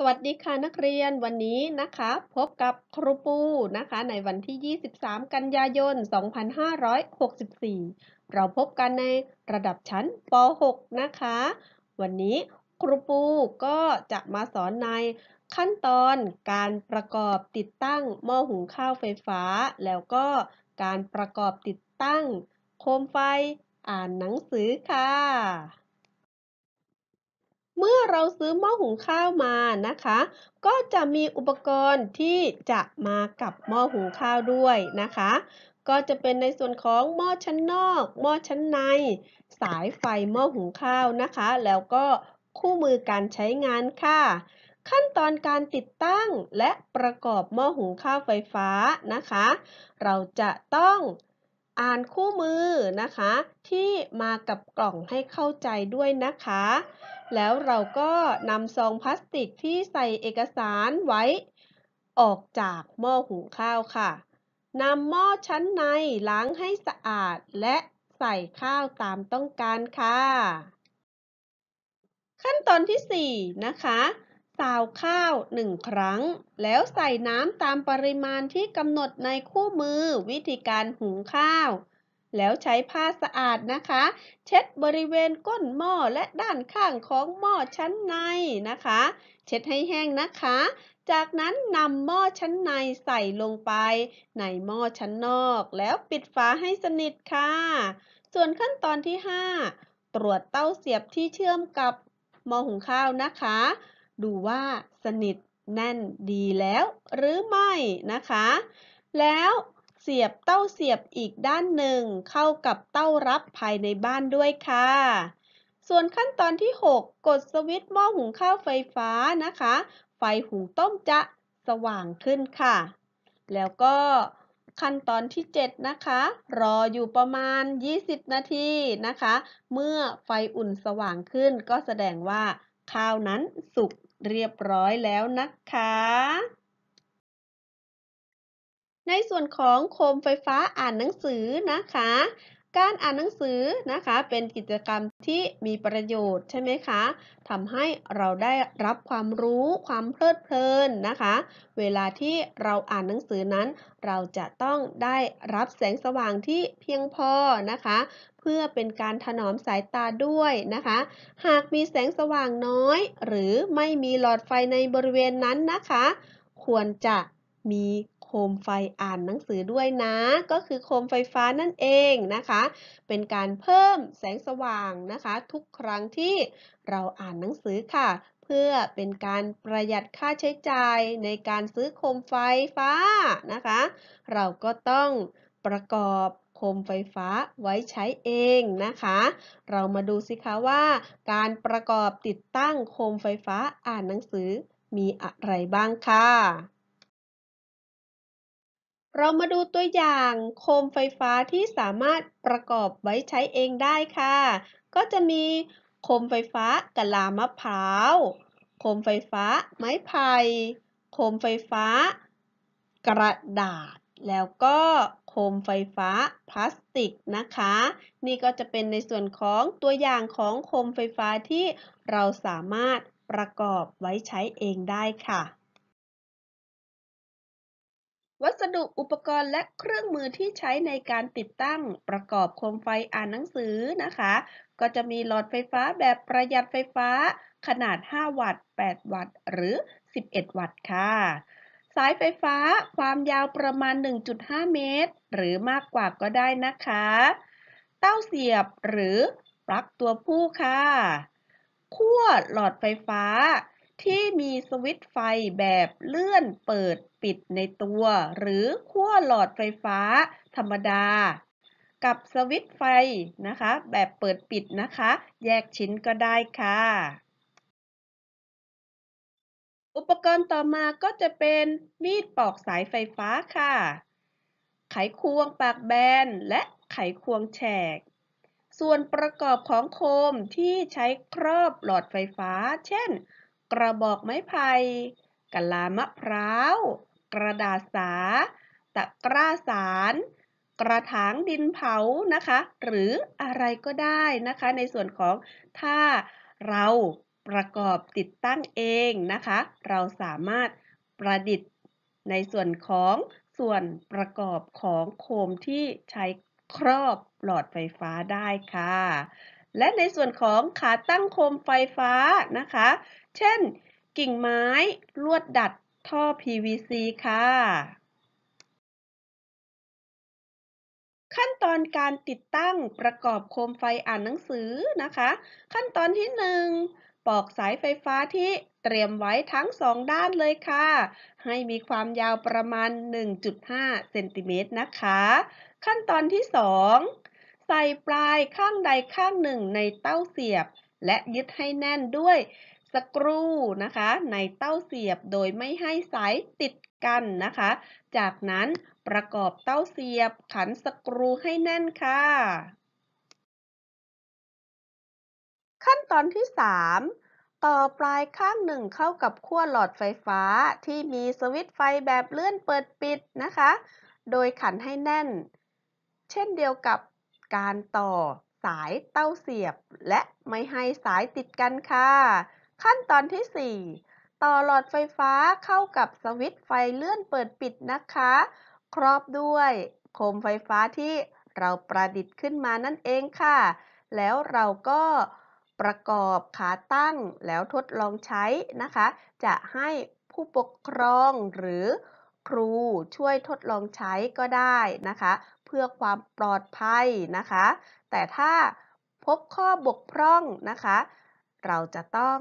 สวัสดีค่ะนักเรียนวันนี้นะคะ พบกับครูปูนะคะในวันที่ 23 กันยายน 2564 เราพบกันในระดับชั้นป .6 นะคะ วันนี้ครูปูก็จะมาสอนในขั้นตอนการประกอบติดตั้งหม้อหุงข้าวไฟฟ้า แล้วก็การประกอบติดตั้ง โคมไฟอ่านหนังสือค่ะเมื่อเราซื้อหม้อหุงข้าวมานะคะ ก็จะมีอุปกรณ์ที่จะมากับหม้อหุงข้าวด้วยนะคะ ก็จะเป็นในส่วนของหม้อชั้นนอก หม้อชั้นใน สายไฟหม้อหุงข้าวนะคะ แล้วก็คู่มือการใช้งานค่ะ ขั้นตอนการติดตั้งและประกอบหม้อหุงข้าวไฟฟ้านะคะ เราจะต้องอ่านคู่มือนะคะที่มากับกล่องให้เข้าใจด้วยนะคะแล้วเราก็นำซองพลาสติกที่ใส่เอกสารไว้ ออกจากหม้อหุงข้าวค่ะนำหม้อชั้นในล้างให้สะอาดและใส่ข้าวตามต้องการค่ะ ขั้นตอนที่ 4 นะคะซาวข้าว 1 ครั้ง แล้วใส่น้ำตามปริมาณที่กำหนดในคู่มือวิธีการหุงข้าวแล้วใช้ผ้าสะอาดนะคะ เช็ดบริเวณก้นหม้อและด้านข้างของหม้อชั้นในนะคะ เช็ดให้แห้งนะคะ จากนั้นนำหม้อชั้นในใส่ลงไป ในหม้อชั้นนอกแล้วปิดฝาให้สนิทค่ะ ส่วนขั้นตอนที่ 5 ตรวจเต้าเสียบที่เชื่อมกับหม้อหุงข้าวนะคะ ดูว่าสนิทแน่นดีแล้ว หรือไม่นะคะ แล้วเสียบเต้าเสียบอีกด้านหนึ่งเข้ากับเต้ารับภายในบ้านด้วยค่ะ ส่วนขั้นตอนที่ 6 กดสวิตช์หม้อหุงข้าวไฟฟ้านะคะ ไฟหุงต้มจะสว่างขึ้นค่ะ แล้วก็ขั้นตอนที่ 7 นะคะ รออยู่ประมาณ 20นาทีนะคะ เมื่อไฟอุ่นสว่างขึ้นก็แสดงว่าข้าวนั้นสุกเรียบร้อยแล้วนะคะในส่วนของโคมไฟฟ้าอ่านหนังสือนะคะ การอ่านหนังสือนะคะเป็นกิจกรรมที่มีประโยชน์ใช่ไหมคะทำให้เราได้รับความรู้ความเพลิดเพลินนะคะ เวลาที่เราอ่านหนังสือนั้น เราจะต้องได้รับแสงสว่างที่เพียงพอนะคะ เพื่อเป็นการถนอมสายตาด้วยนะคะ หากมีแสงสว่างน้อย หรือไม่มีหลอดไฟในบริเวณนั้นนะคะ ควรจะมีโคมไฟอ่านหนังสือด้วยนะ ก็คือโคมไฟฟ้านั่นเองนะคะ เป็นการเพิ่มแสงสว่างนะคะ ทุกครั้งที่เราอ่านหนังสือค่ะ เพื่อเป็นการประหยัดค่าใช้จ่ายในการซื้อโคมไฟฟ้านะคะ เราก็ต้องประกอบโคมไฟฟ้าไว้ใช้เองนะคะ เรามาดูสิคะว่า การประกอบติดตั้งโคมไฟฟ้าอ่านหนังสือมีอะไรบ้างค่ะเรามาดูตัวอย่างโคมไฟฟ้าที่สามารถประกอบไว้ใช้เองได้ค่ะ ก็จะมีโคมไฟฟ้ากะลามะพร้าวโคมไฟฟ้า ไม้ไผ่โคมไฟฟ้า กระดาษ แล้วก็โคมไฟฟ้าพลาสติกนะคะ นี่ก็จะเป็นในส่วนของตัวอย่างของโคมไฟฟ้าที่เราสามารถประกอบไว้ใช้เองได้ค่ะวัสดุอุปกรณ์และเครื่องมือที่ใช้ในการติดตั้งประกอบโคมไฟอ่านหนังสือนะคะ ก็จะมีหลอดไฟฟ้าแบบประหยัดไฟฟ้าขนาด 5 วัตต์ 8 วัตต์ หรือ 11 วัตต์ค่ะสายไฟฟ้าความยาวประมาณ 1.5 เมตร หรือมากกว่าก็ได้นะคะ เต้าเสียบหรือปลั๊กตัวผู้ค่ะขั้วหลอดไฟฟ้าที่มีสวิตช์ไฟแบบเลื่อนเปิดปิดในตัว หรือขั้วหลอดไฟฟ้าธรรมดา กับสวิตช์ไฟนะคะ แบบเปิดปิดนะคะ แยกชิ้นก็ได้ค่ะ อุปกรณ์ต่อมาก็จะเป็นมีดปอกสายไฟฟ้าค่ะ ไขควงปากแบนและไขควงแฉก ส่วนประกอบของโคมที่ใช้ครอบหลอดไฟฟ้าเช่นกระบอกไม้ไผ่กะลามะพร้าว กระดาษสาตะกร้าสาร กระถางดินเผานะคะ หรืออะไรก็ได้นะคะ ในส่วนของถ้าเราประกอบติดตั้งเองนะคะ เราสามารถประดิษฐ์ในส่วนของส่วนประกอบของโคมที่ใช้ครอบหลอดไฟฟ้าได้ค่ะ และในส่วนของขาตั้งโคมไฟฟ้านะคะเช่น กิ่งไม้ ลวดดัดท่อ PVC ค่ะ ขั้นตอนการติดตั้งประกอบโคมไฟอ่านหนังสือนะคะ ขั้นตอนที่ 1 ปอกสายไฟฟ้าที่เตรียมไว้ทั้งสองด้านเลยค่ะ ให้มีความยาวประมาณ 1.5 เซนติเมตรนะคะ ขั้นตอนที่ 2 ใส่ปลายข้างใดข้างหนึ่งในเต้าเสียบ และยึดให้แน่นด้วยสกรูนะคะในเต้าเสียบโดยไม่ให้สายติดกันนะคะ จากนั้นประกอบเต้าเสียบขันสกรูให้แน่นค่ะ ขั้นตอนที่3ต่อปลายข้างหนึ่งเข้ากับขั้วหลอดไฟฟ้าที่มีสวิตช์ไฟแบบเลื่อนเปิดปิดนะคะ โดยขันให้แน่น เช่นเดียวกับการต่อสายเต้าเสียบ และไม่ให้สายติดกันค่ะขั้นตอนที่ 4ต่อหลอดไฟฟ้าเข้ากับสวิตช์ไฟเลื่อนเปิดปิดนะคะ ครอบด้วยโคมไฟฟ้าที่เราประดิษฐ์ขึ้นมานั่นเองค่ะ แล้วเราก็ประกอบขาตั้งแล้วทดลองใช้นะคะ จะให้ผู้ปกครองหรือครูช่วยทดลองใช้ก็ได้นะคะ เพื่อความปลอดภัยนะคะ แต่ถ้าพบข้อบกพร่องนะคะ เราจะต้อง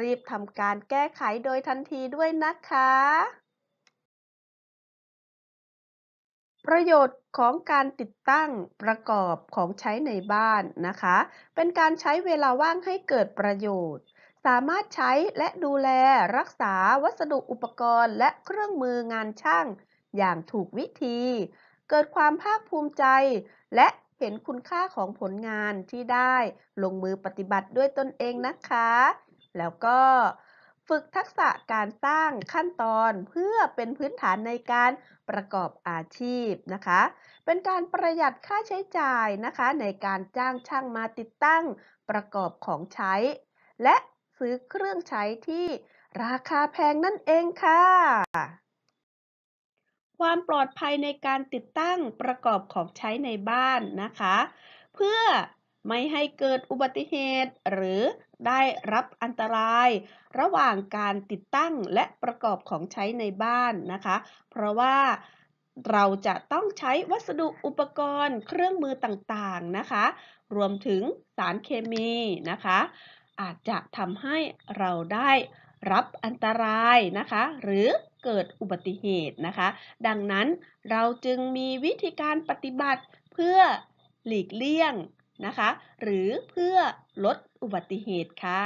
รีบทำการแก้ไขโดยทันทีด้วยนะคะ ประโยชน์ของการติดตั้งประกอบของใช้ในบ้านนะคะ เป็นการใช้เวลาว่างให้เกิดประโยชน์ สามารถใช้และดูแลรักษาวัสดุอุปกรณ์ และเครื่องมืองานช่าง อย่างถูกวิธี เกิดความภาคภูมิใจ และเห็นคุณค่าของผลงานที่ได้ลงมือปฏิบัติด้วยตนเองนะคะแล้วก็ฝึกทักษะการสร้างขั้นตอนเพื่อเป็นพื้นฐานในการประกอบอาชีพนะคะ เป็นการประหยัดค่าใช้จ่ายนะคะในการจ้างช่างมาติดตั้งประกอบของใช้ และซื้อเครื่องใช้ที่ราคาแพงนั่นเองค่ะ ความปลอดภัยในการติดตั้งประกอบของใช้ในบ้านนะคะ เพื่อไม่ให้เกิดอุบัติเหตุ หรือได้รับอันตราย ระหว่างการติดตั้งและประกอบของใช้ในบ้านนะคะ เพราะว่าเราจะต้องใช้วัสดุอุปกรณ์ เครื่องมือต่างๆนะคะ รวมถึงสารเคมีนะคะ อาจจะทำให้เราได้รับอันตรายนะคะหรือเกิดอุบัติเหตุนะคะ ดังนั้นเราจึงมีวิธีการปฏิบัติเพื่อหลีกเลี่ยงนะคะหรือเพื่อลดอุบัติเหตุค่ะ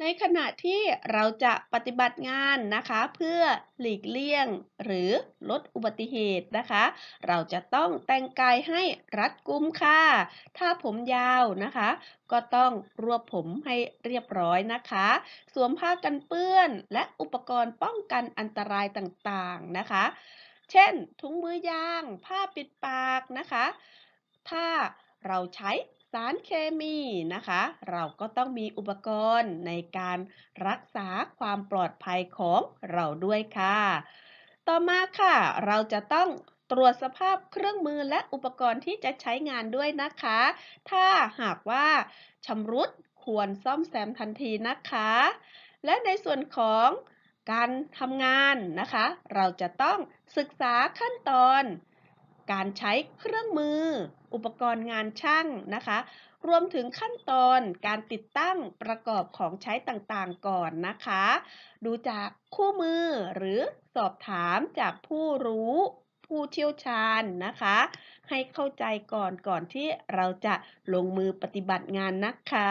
ในขณะที่เราจะปฏิบัติงานนะคะ เพื่อหลีกเลี่ยงหรือลดอุบัติเหตุนะคะ เราจะต้องแต่งกายให้รัดกุมค่ะถ้าผมยาวนะคะ ก็ต้องรวบผมให้เรียบร้อยนะคะ สวมผ้ากันเปื้อนและอุปกรณ์ป้องกันอันตรายต่างๆนะคะเช่น ถุงมือยาง ผ้าปิดปากนะคะ ถ้าเราใช้สารเคมีนะคะ เราก็ต้องมีอุปกรณ์ในการรักษาความปลอดภัยของเราด้วยค่ะ ต่อมาค่ะ เราจะต้องตรวจสภาพเครื่องมือและอุปกรณ์ที่จะใช้งานด้วยนะคะ ถ้าหากว่าชำรุด ควรซ่อมแซมทันทีนะคะ และในส่วนของการทำงานนะคะ เราจะต้องศึกษาขั้นตอน การใช้เครื่องมือ อุปกรณ์งานช่างนะคะ รวมถึงขั้นตอนการติดตั้งประกอบของใช้ต่างๆก่อนนะคะ ดูจากคู่มือหรือสอบถามจากผู้รู้ ผู้เชี่ยวชาญนะคะ ให้เข้าใจก่อนก่อนที่เราจะลงมือปฏิบัติงานนะคะ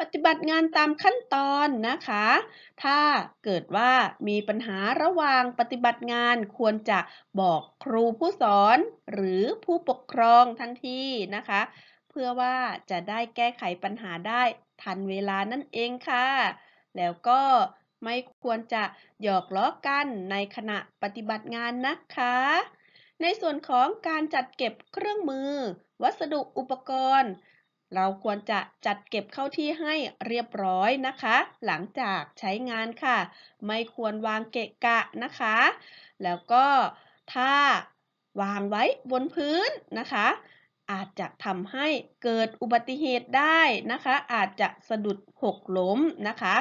ปฏิบัติงานตามขั้นตอนนะคะ ถ้าเกิดว่ามีปัญหาระหว่างปฏิบัติงานควรจะบอกครูผู้สอน หรือผู้ปกครองทันทีนะคะ เพื่อว่าจะได้แก้ไขปัญหาได้ทันเวลานั่นเองค่ะ แล้วก็ไม่ควรจะหยอกล้อกันในขณะปฏิบัติงานนะคะ ในส่วนของการจัดเก็บเครื่องมือ วัสดุอุปกรณ์เราควรจะจัดเก็บเข้าที่ให้เรียบร้อยนะคะ หลังจากใช้งานค่ะ ไม่ควรวางเกะกะนะคะ แล้วก็ถ้าวางไว้บนพื้นนะคะ อาจจะทำให้เกิดอุบัติเหตุได้นะคะ อาจจะสะดุดหกล้มนะคะ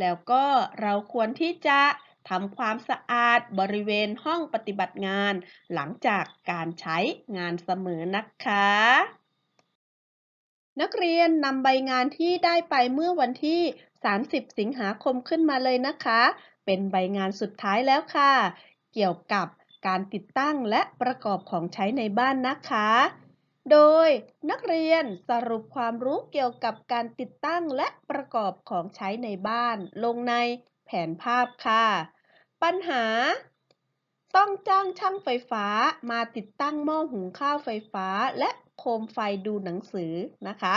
แล้วก็เราควรที่จะทำความสะอาดบริเวณห้องปฏิบัติงาน หลังจากการใช้งานเสมอนะคะนักเรียนนำใบงานที่ได้ไปเมื่อวันที่ 30 สิงหาคมขึ้นมาเลยนะคะ เป็นใบงานสุดท้ายแล้วค่ะ เกี่ยวกับการติดตั้งและประกอบของใช้ในบ้านนะคะ โดยนักเรียนสรุปความรู้เกี่ยวกับการติดตั้งและประกอบของใช้ในบ้านลงในแผนภาพค่ะ ปัญหา ต้องจ้างช่างไฟฟ้ามาติดตั้งหม้อหุงข้าวไฟฟ้าและโคมไฟดูหนังสือนะคะ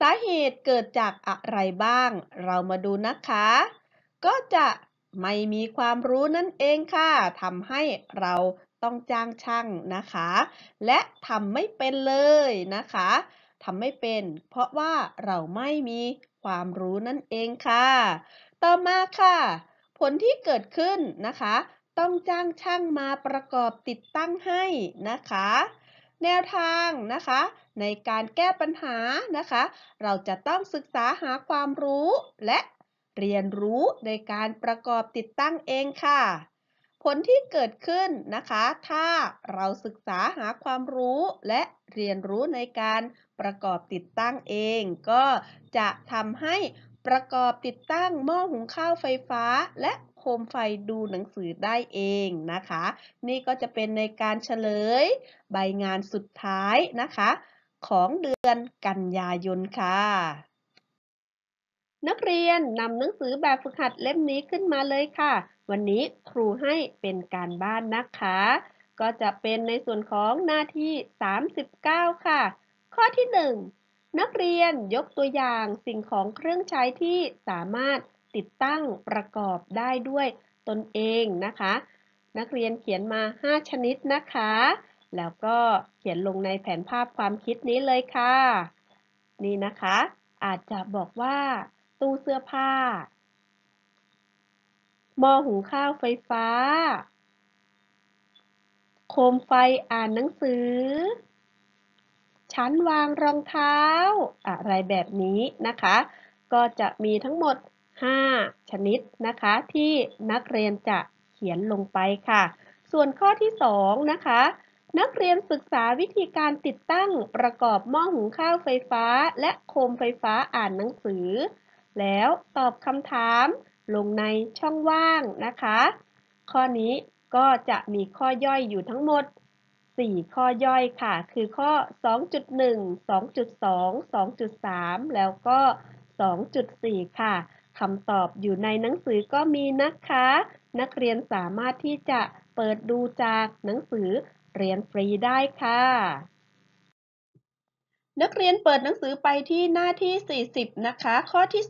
สาเหตุเกิดจากอะไรบ้างเรามาดูนะคะ ก็จะไม่มีความรู้นั่นเองค่ะทำให้เราต้องจ้างช่างนะคะ และทำไม่เป็นเลยนะคะทำไม่เป็นเพราะว่าเราไม่มีความรู้นั่นเองค่ะ ต่อมาค่ะ ผลที่เกิดขึ้นนะคะ ต้องจ้างช่างมาประกอบติดตั้งให้นะคะแนวทางนะคะ ในการแก้ปัญหานะคะ เราจะต้องศึกษาหาความรู้และเรียนรู้ในการประกอบติดตั้งเองค่ะ ผลที่เกิดขึ้นนะคะ ถ้าเราศึกษาหาความรู้และเรียนรู้ในการประกอบติดตั้งเอง ก็จะทำให้ประกอบติดตั้งหม้อหุงข้าวไฟฟ้าและโคมไฟดูหนังสือได้เองนะคะ นี่ก็จะเป็นในการเฉลยใบงานสุดท้ายนะคะของเดือนกันยายนค่ะ นักเรียนนำหนังสือแบบฝึกหัดเล่มนี้ขึ้นมาเลยค่ะ วันนี้ครูให้เป็นการบ้านนะคะก็จะเป็นในส่วนของหน้าที่ 39 ค่ะ ข้อที่ 1 นักเรียนยกตัวอย่างสิ่งของเครื่องใช้ที่สามารถติดตั้งประกอบได้ด้วยตนเองนะคะ นักเรียนเขียนมา 5 ชนิดนะคะ แล้วก็เขียนลงในแผนภาพความคิดนี้เลยค่ะ นี่นะคะ อาจจะบอกว่าตู้เสื้อผ้าหม้อหุงข้าวไฟฟ้า โคมไฟอ่านหนังสือ ชั้นวางรองเท้าอะไรแบบนี้นะคะ ก็จะมีทั้งหมด5 ชนิดนะคะที่นักเรียนจะเขียนลงไปค่ะ ส่วนข้อที่2นะคะนักเรียนศึกษาวิธีการติดตั้งประกอบหม้อหุงข้าวไฟฟ้าและโคมไฟฟ้าอ่านหนังสือ แล้วตอบคำถามลงในช่องว่างนะคะ ข้อนี้ก็จะมีข้อย่อยอยู่ทั้งหมด 4 ข้อย่อยค่ะ คือข้อ 2.1 2.2 2.3 แล้วก็ 2.4 ค่ะคำตอบอยู่ในหนังสือก็มีนะคะ นักเรียนสามารถที่จะเปิดดูจากหนังสือเรียนฟรีได้ค่ะ นักเรียนเปิดหนังสือไปที่หน้าที่ 40 นะคะ ข้อที่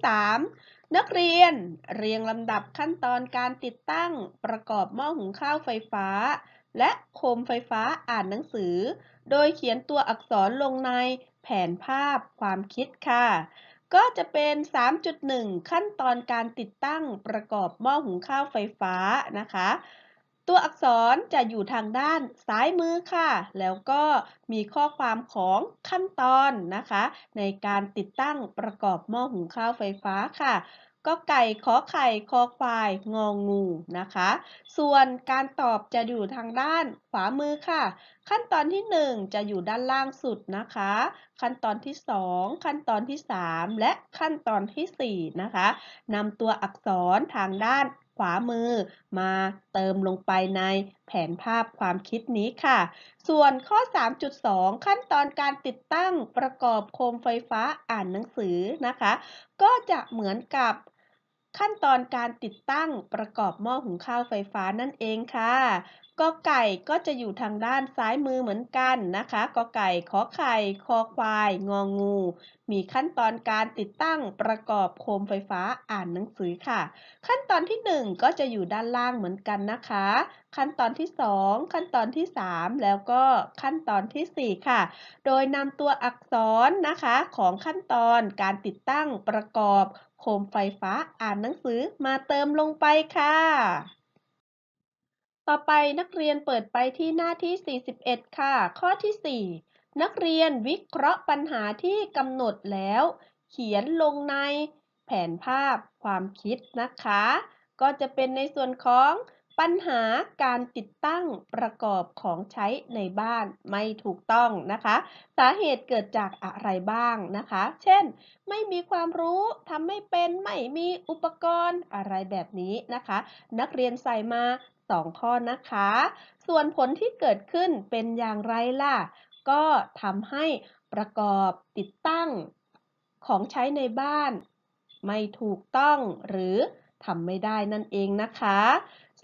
3 นักเรียน เรียงลำดับขั้นตอนการติดตั้งประกอบหม้อหุงข้าวไฟฟ้า และโคมไฟฟ้าอ่านหนังสือ โดยเขียนตัวอักษรลงในแผนภาพ ความคิดค่ะก็จะเป็น 3.1 ขั้นตอนการติดตั้งประกอบหม้อหุงข้าวไฟฟ้านะคะ ตัวอักษรจะอยู่ทางด้านซ้ายมือ ค่ะ แล้วก็มีข้อความของขั้นตอนนะคะ ในการติดตั้งประกอบหม้อหุงข้าวไฟฟ้าค่ะก็ไก่ขอไข่คอควายงองูนะคะ ส่วนการตอบจะอยู่ทางด้านขวามือค่ะ ขั้นตอนที่ 1 จะอยู่ด้านล่างสุดนะคะ ขั้นตอนที่2ขั้นตอนที่ 3 และขั้นตอนที่4นะคะนำตัวอักษรทางด้านขวามือมาเติมลงไปในแผนภาพความคิดนี้ค่ะ ส่วนข้อ 3.2 ขั้นตอนการติดตั้งประกอบโคมไฟฟ้าอ่านหนังสือนะคะ ก็จะเหมือนกับขั้นตอนการติดตั้งประกอบหม้อหุงข้าวไฟฟ้านั่นเองค่ะกอไก่ก็จะอยู่ทางด้านซ้ายมือเหมือนกันนะคะกอไก่ขอไข่ คอควายงองงู มีขั้นตอนการติดตั้งประกอบโคมไฟฟ้าอ่านหนังสือค่ะ ขั้นตอนที่ 1 ก็จะอยู่ด้านล่างเหมือนกันนะคะ ขั้นตอนที่ 2 ขั้นตอนที่ 3 แล้วก็ขั้นตอนที่4ค่ะ โดยนำตัวอักษรนะคะของขั้นตอนการติดตั้งประกอบโคมไฟฟ้า อ่านหนังสือมาเติมลงไปค่ะ ต่อไปนักเรียนเปิดไปที่หน้าที่ 41 ค่ะ ข้อที่ 4 นักเรียนวิเคราะห์ปัญหาที่กำหนดแล้ว เขียนลงในแผนภาพ ความคิดนะคะ ก็จะเป็นในส่วนของปัญหาการติดตั้งประกอบของใช้ในบ้านไม่ถูกต้องนะคะสาเหตุเกิดจากอะไรบ้างนะคะ เช่นไม่มีความรู้ทำไม่เป็นไม่มีอุปกรณ์อะไรแบบนี้นะคะ นักเรียนใส่มา 2 ข้อนะคะ ส่วนผลที่เกิดขึ้นเป็นอย่างไรล่ะก็ทำให้ประกอบติดตั้งของใช้ในบ้าน ไม่ถูกต้อง หรือทำไม่ได้นั่นเองนะคะ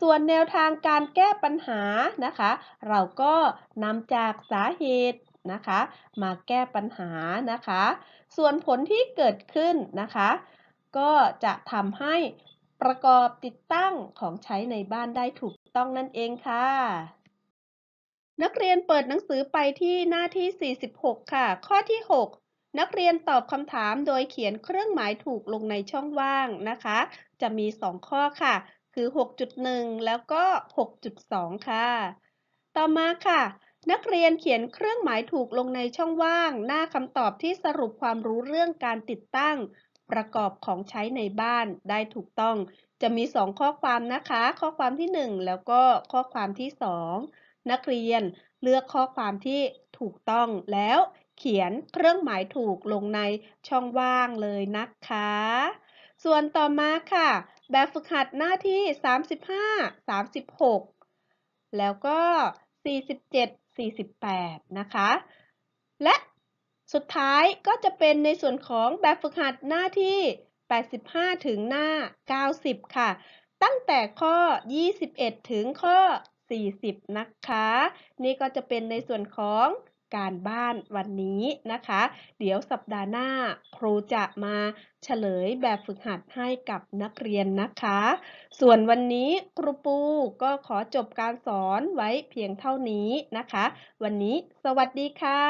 ส่วนแนวทางการแก้ปัญหานะคะ เราก็นำจากสาเหตุนะคะ มาแก้ปัญหานะคะ ส่วนผลที่เกิดขึ้นนะคะ ก็จะทำให้ประกอบติดตั้งของใช้ในบ้านได้ถูกต้องนั่นเองค่ะ นักเรียนเปิดหนังสือไปที่หน้าที่ 46 ค่ะ ข้อที่ 6 นักเรียนตอบคำถามโดยเขียนเครื่องหมายถูกลงในช่องว่างนะคะ จะมี 2 ข้อค่ะคือ 6.1 แล้วก็ 6.2 ค่ะ ต่อมาค่ะ นักเรียนเขียนเครื่องหมายถูกลงในช่องว่าง หน้าคำตอบที่สรุปความรู้เรื่องการติดตั้ง ประกอบของใช้ในบ้านได้ถูกต้อง จะมี 2 ข้อความนะคะ ข้อความที่ 1 แล้วก็ข้อความที่2นักเรียนเลือกข้อความที่ถูกต้อง แล้ว เขียนเครื่องหมายถูกลงในช่องว่างเลยนะคะ ส่วนต่อมาค่ะแบบฝึกหัดหน้าที่ 35 36 แล้วก็47 48 นะคะ และสุดท้ายก็จะเป็นในส่วนของแบบฝึกหัดหน้าที่ 85 ถึงหน้า 90 ค่ะ ตั้งแต่ข้อ 21 ถึงข้อ 40 นะคะ นี่ก็จะเป็นในส่วนของการบ้านวันนี้นะคะ เดี๋ยวสัปดาห์หน้าครูจะมาเฉลยแบบฝึกหัดให้กับนักเรียนนะคะ ส่วนวันนี้ครูปูก็ขอจบการสอนไว้เพียงเท่านี้นะคะ วันนี้สวัสดีค่ะ